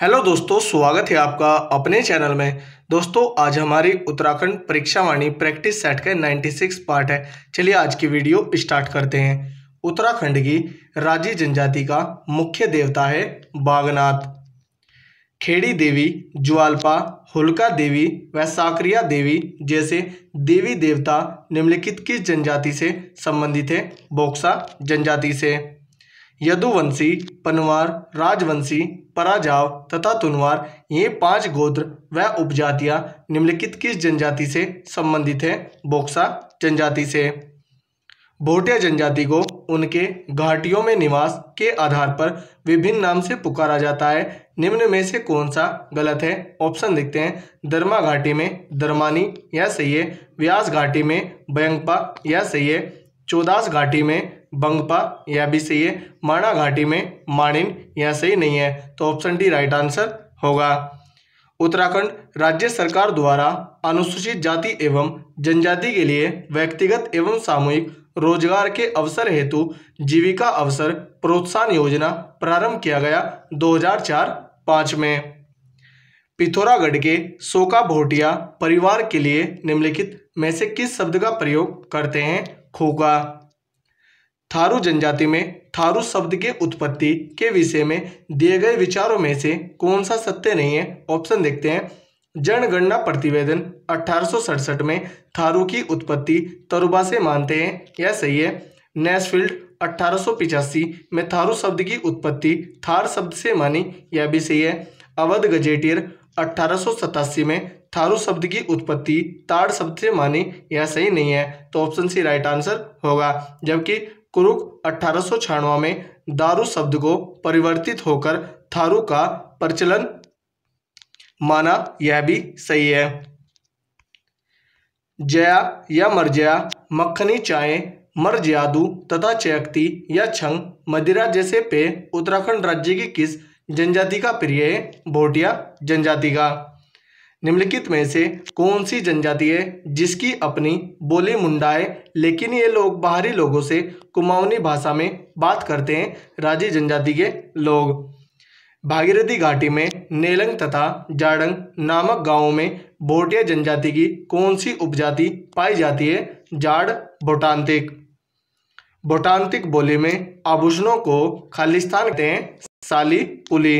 hello दोस्तों स्वागत है आपका अपने चैनल में दोस्तों आज हमारी उत्तराखंड परीक्षावाणी प्रैक्टिस सेट का 96 पार्ट है चलिए आज की वीडियो स्टार्ट करते हैं उत्तराखंड की राज्य जनजाति का मुख्य देवता है बागनाथ खेड़ी देवी ज्वालपा होलका देवी व साकरिया देवी जैसे देवी देवता निम्नलिखित किस जनजाति से संबंधित है बोक्सा जनजाति से यदुवंशी पनवार राजवंशी पराजाव तथा तुनवार ये पांच गोत्र व उपजातियां निम्नलिखित किस जनजाति से संबंधित है बोक्सा जनजाति से भोटिया जनजाति को उनके घाटियों में निवास के आधार पर विभिन्न नाम से पुकारा जाता है निम्न में से कौन सा गलत है ऑप्शन देखते हैं दरमा घाटी में दरमानी या सही है व्यास घाटी में बयंगपा या सही है चौदास घाटी में बंगपा यह भी सही है माणा घाटी में माणिन यह सही नहीं है तो ऑप्शन डी राइट आंसर होगा उत्तराखंड राज्य सरकार द्वारा अनुसूचित जाति एवं जनजाति के लिए व्यक्तिगत एवं सामूहिक रोजगार के अवसर हेतु जीविका अवसर प्रोत्साहन योजना प्रारंभ किया गया 2004-5 में पिथौरागढ़ के सोका भोटिया परिवार के लिए निम्नलिखित में से किस शब्द का प्रयोग करते हैं खोगा थारू जनजाति में थारू शब्द के उत्पत्ति के विषय में दिए गए विचारों में से कौन सा सत्य नहीं है ऑप्शन देखते हैं जनगणना प्रतिवेदन अठारह में थारू की उत्पत्ति तरुबा से मानते हैं यह सही है नेसफील्ड अठारह में थारू शब्द की उत्पत्ति थार शब्द से मानी यह भी सही है अवध गजेटियर अठारह में थारू शब्द की उत्पत्ति ताड़ शब्द से मानी यह सही नहीं है तो ऑप्शन सी राइट आंसर होगा जबकि कुरुक अठारह में दारू शब्द को परिवर्तित होकर थारू का प्रचलन माना यह भी सही है जया या मरजया मक्खनी चाय मर तथा चयक्ति या छंग मदिरा जैसे पेय उत्तराखंड राज्य की किस जनजाति का प्रिय है भोटिया जनजाति का निम्नलिखित में से कौन सी जनजाति है जिसकी अपनी बोली मुंडा है लेकिन ये लोग बाहरी लोगों से कुमाऊनी भाषा में बात करते हैं राजी जनजाति के लोग भागीरथी घाटी में नेलंग तथा जाड़ंग नामक गांवों में भोटिया जनजाति की कौन सी उपजाति पाई जाती है जाड़ भोटांतिक भोटांतिक बोली में आभूषणों को खालिस्तान कहते हैं साली पुली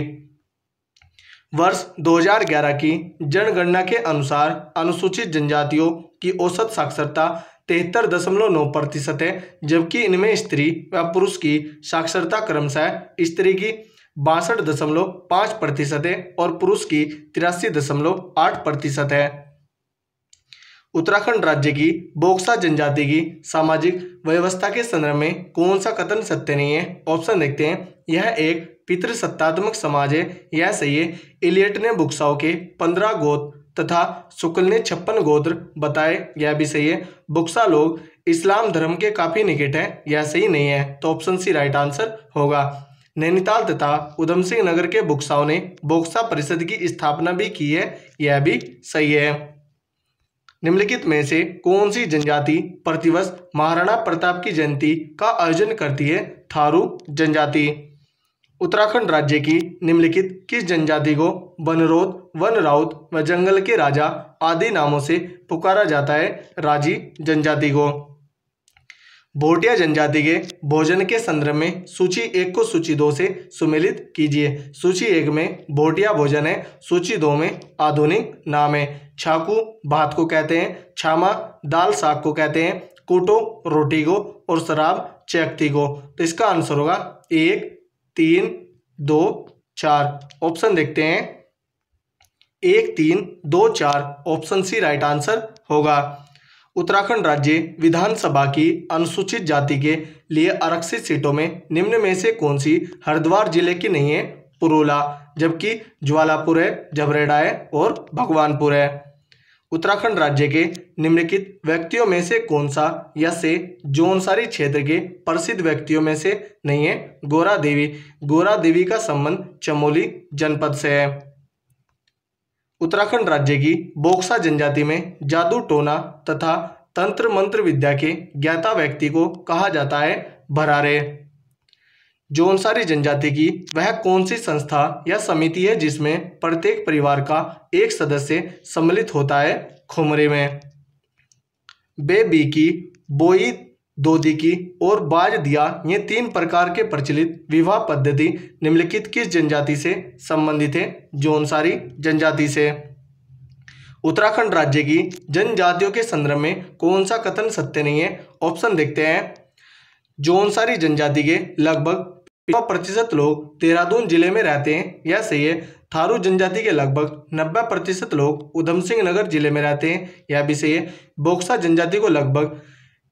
वर्ष 2011 की जनगणना के अनुसार अनुसूचित जनजातियों की औसत साक्षरता तिहत्तर दशमलव नौ प्रतिशत है जबकि इनमें स्त्री व पुरुष की साक्षरता क्रमशः स्त्री की बासठ दशमलव पाँच प्रतिशत है और पुरुष की तिरासी दशमलव आठ प्रतिशत है उत्तराखंड राज्य की बोक्सा जनजाति की सामाजिक व्यवस्था के संदर्भ में कौन सा कथन सत्य नहीं है ऑप्शन देखते हैं यह एक पितृसत्तात्मक समाज है यह सही है इलियट ने बुक्साओं के पंद्रह गोत्र तथा शुक्ल ने छप्पन गोत्र बताए यह भी सही है बुक्सा लोग इस्लाम धर्म के काफ़ी निकट हैं यह सही नहीं है तो ऑप्शन सी राइट आंसर होगा नैनीताल तथा उधम सिंह नगर के बुक्साओं ने बोक्सा परिषद की स्थापना भी की है यह भी सही है निम्नलिखित में से कौन सी जनजाति प्रतिवर्ष महाराणा प्रताप की जयंती का आयोजन करती है थारू जनजाति उत्तराखंड राज्य की निम्नलिखित किस जनजाति को बनरोत वन राउत व जंगल के राजा आदि नामों से पुकारा जाता है राजी जनजाति को भोटिया जनजाति के भोजन के संदर्भ में सूची एक को सूची दो से सुमेलित कीजिए सूची एक में भोटिया भोजन है सूची दो में आधुनिक नाम है छाकू भात को कहते हैं छामा दाल साग को कहते हैं कोटो रोटी को और शराब चैक्ति को तो इसका आंसर होगा एक तीन दो चार ऑप्शन देखते हैं एक तीन दो चार ऑप्शन सी राइट आंसर होगा उत्तराखंड राज्य विधानसभा की अनुसूचित जाति के लिए आरक्षित सीटों में निम्न में से कौन सी हरिद्वार जिले की नहीं है पुरोला जबकि ज्वालापुर है जबरेडा है और भगवानपुर है उत्तराखंड राज्य के निम्नलिखित व्यक्तियों में से कौन सा या से जोनसारी क्षेत्र के प्रसिद्ध व्यक्तियों में से नहीं है गोरा देवी गोरा देवी का संबंध चमोली जनपद से है उत्तराखंड राज्य की बोक्सा जनजाति में जादू टोना तथा तंत्र मंत्र विद्या के ज्ञाता व्यक्ति को कहा जाता है भरारे जोनसारी जनजाति की वह कौन सी संस्था या समिति है जिसमें प्रत्येक परिवार का एक सदस्य सम्मिलित होता है खुमरे में बेबी की बोई दोदी की और बाज दिया ये तीन प्रकार के प्रचलित विवाह पद्धति निम्नलिखित किस जनजाति से संबंधित है जोनसारी जनजाति से उत्तराखंड राज्य की जनजातियों के संदर्भ में कौन सा कथन सत्य नहीं है ऑप्शन देखते हैं जोनसारी जनजाति के लगभग प्रतिशत लोग देहरादून जिले में रहते हैं यह सही है थारू जनजाति के लगभग नब्बे प्रतिशत लोग उधम सिंह नगर जिले में रहते हैं यह भी सही है बोक्सा जनजाति को लगभग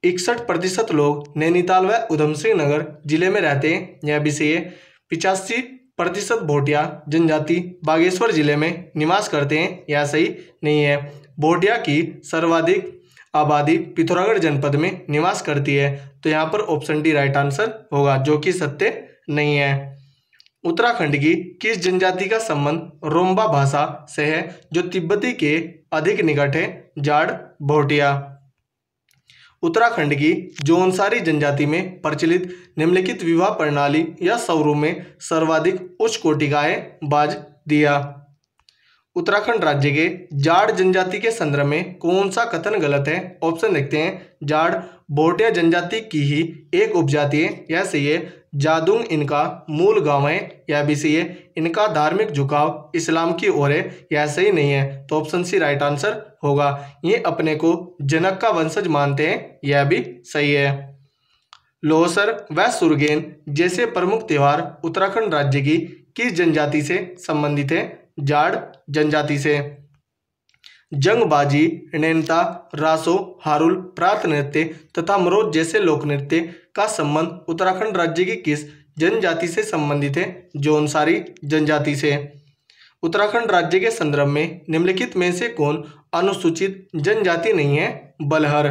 इकसठ प्रतिशत लोग नैनीताल व उधम सिंह नगर जिले में रहते हैं यह भी सही है पिचासी प्रतिशत भोटिया जनजाति बागेश्वर जिले में निवास करते हैं यह सही नहीं है भोटिया की सर्वाधिक आबादी पिथौरागढ़ जनपद में निवास करती है तो यहाँ पर ऑप्शन डी राइट आंसर होगा जो कि सत्य नहीं है उत्तराखंड की किस जनजाति का संबंध रोम्बा भाषा से है जो तिब्बती के अधिक निकट है जाड़ भोटिया उत्तराखंड की जौनसारी जनजाति में प्रचलित निम्नलिखित विवाह प्रणाली या स्वरूप में सर्वाधिक उच्च कोटि का है बाज दिया उत्तराखंड राज्य के जाड़ जनजाति के संदर्भ में कौन सा कथन गलत है ऑप्शन देखते हैं जाड़ भोटिया जनजाति की ही एक उपजाति है यह सही है जादुंग इनका मूल गांव है यह भी सही है इनका धार्मिक झुकाव इस्लाम की ओर है यह सही नहीं है तो ऑप्शन सी राइट आंसर होगा ये अपने को जनक का वंशज मानते हैं यह भी सही है लोहसर व सुरगेन जैसे प्रमुख त्यौहार उत्तराखंड राज्य की किस जनजाति से संबंधित है जाड़ जनजाति से जंगबाजी नैनता रासो हारुल प्रात नृत्य तथा मरोज जैसे लोक नृत्य का संबंध उत्तराखंड राज्य की किस जनजाति से संबंधित है जो अनुसारी जनजाति से उत्तराखंड राज्य के संदर्भ में निम्नलिखित में से कौन अनुसूचित जनजाति नहीं है बलहर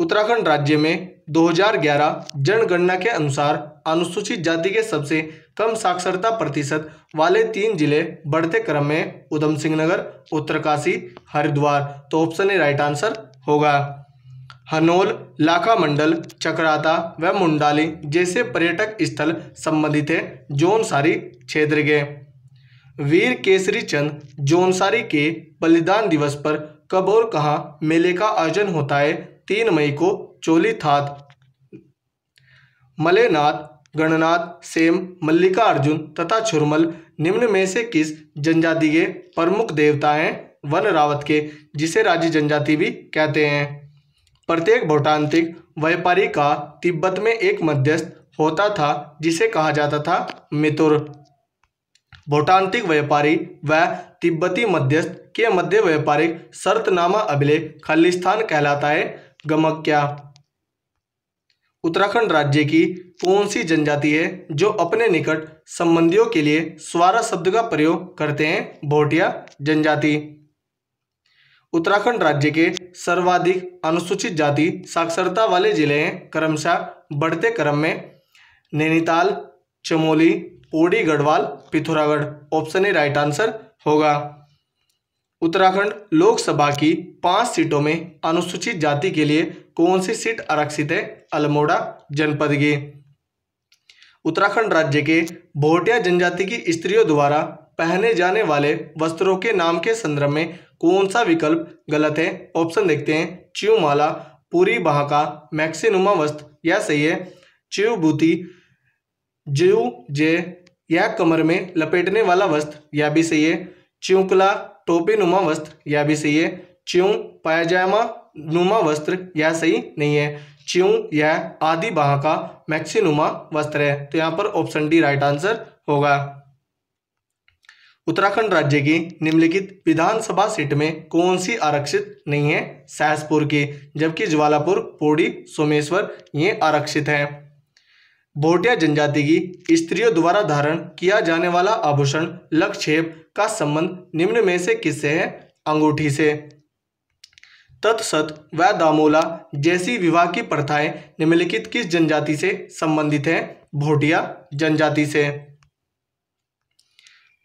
उत्तराखंड राज्य में 2011 जनगणना के अनुसार अनुसूचित जाति के सबसे कम साक्षरता प्रतिशत वाले तीन जिले बढ़ते क्रम में उधम सिंह नगर उत्तरकाशी हरिद्वार तो ऑप्शन ए राइट आंसर होगा हनोल लाखा मंडल चक्राता व मुंडाली जैसे पर्यटक स्थल संबंधित है जौनसारी क्षेत्र के वीर केसरी चंद जौनसारी के बलिदान दिवस पर कब और कहाँ मेले का आयोजन होता है तीन मई को चोली थात मलेनाथ गणनाथ सेम मल्लिका अर्जुन तथा छुरमल निम्न में से किस जनजाति के प्रमुख देवता हैं वन रावत के जिसे राज्य जनजाति भी कहते हैं प्रत्येक भूटांतिक व्यापारी का तिब्बत में एक मध्यस्थ होता था जिसे कहा जाता था मितुर भूटान्तिक व्यापारी व तिब्बती मध्यस्थ के मध्य व्यापारिक शर्तनामा अभिलेख खालिस्तान कहलाता है गमक्या उत्तराखंड राज्य की कौन सी जनजाति है जो अपने निकट संबंधियों के लिए स्वारा शब्द का प्रयोग करते हैं भोटिया जनजाति उत्तराखंड राज्य के सर्वाधिक अनुसूचित जाति साक्षरता वाले जिले हैं क्रमशः बढ़ते क्रम में Nainital Chamoli Pauri Garhwal Pithoragarh option A right answer होगा उत्तराखंड लोकसभा की पांच सीटों में अनुसूचित जाति के लिए कौन सी सीट आरक्षित है अल्मोड़ा जनपद की उत्तराखंड राज्य के भोटिया जनजाति की स्त्रियों द्वारा पहने जाने वाले वस्त्रों के नाम के संदर्भ में कौन सा विकल्प गलत है ऑप्शन देखते हैं च्यूमाला पूरी का मैक्सिनुमा वस्त या सही है च्यूभूति ज्यू जे या कमर में लपेटने वाला वस्त्र या भी सही है च्यूकला टोपी नुमा वस्त्र या भी सही है च्यू पायजामा नुमा वस्त्र या सही नहीं है च्यू यह आदि बाह का मैक्सिनुमा वस्त्र है तो यहाँ पर ऑप्शन डी राइट आंसर होगा उत्तराखंड राज्य की निम्नलिखित विधानसभा सीट में कौन सी आरक्षित नहीं है सहसपुर की जबकि ज्वालापुर पौड़ी सोमेश्वर ये आरक्षित हैं भोटिया जनजाति की स्त्रियों द्वारा धारण किया जाने वाला आभूषण लक्षेप का संबंध निम्न में से किससे है अंगूठी से तत्सत व दामोला जैसी विवाह की प्रथाएं निम्नलिखित किस जनजाति से संबंधित हैं भोटिया जनजाति से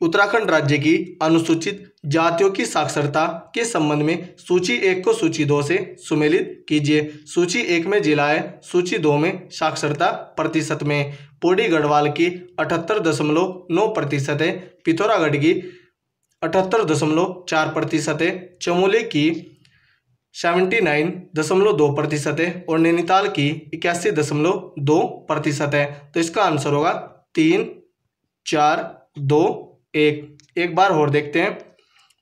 उत्तराखंड राज्य की अनुसूचित जातियों की साक्षरता के संबंध में सूची एक को सूची दो से सुमेलित कीजिए सूची एक में जिला है सूची दो में साक्षरता प्रतिशत में पौड़ी गढ़वाल की अठहत्तर दशमलव नौ प्रतिशत है पिथौरागढ़ की अठहत्तर दशमलव चार प्रतिशत है चमोली की सेवेंटी नाइन दशमलव दो प्रतिशत है और नैनीताल की इक्यासी दशमलव दो प्रतिशत है तो इसका आंसर होगा तीन चार दो एक एक बार और देखते हैं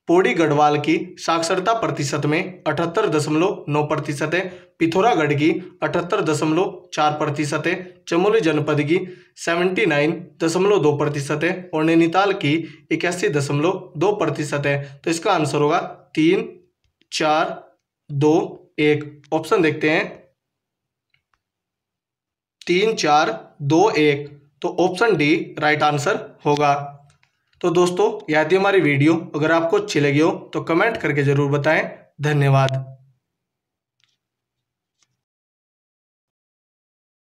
पौड़ी गढ़वाल की साक्षरता प्रतिशत में अठहत्तर दशमलव नौ प्रतिशत है पिथौरागढ़ की अठहत्तर दशमलव चार प्रतिशत है चमोली जनपद की सेवेंटी नाइन दशमलव दो प्रतिशत है और नैनीताल की इक्यासी दशमलव दो प्रतिशत है तो इसका आंसर होगा तीन चार दो एक ऑप्शन देखते हैं तीन चार दो एक तो ऑप्शन डी राइट आंसर होगा तो दोस्तों यह थी हमारी वीडियो अगर आपको अच्छी लगी हो तो कमेंट करके ज़रूर बताएं धन्यवाद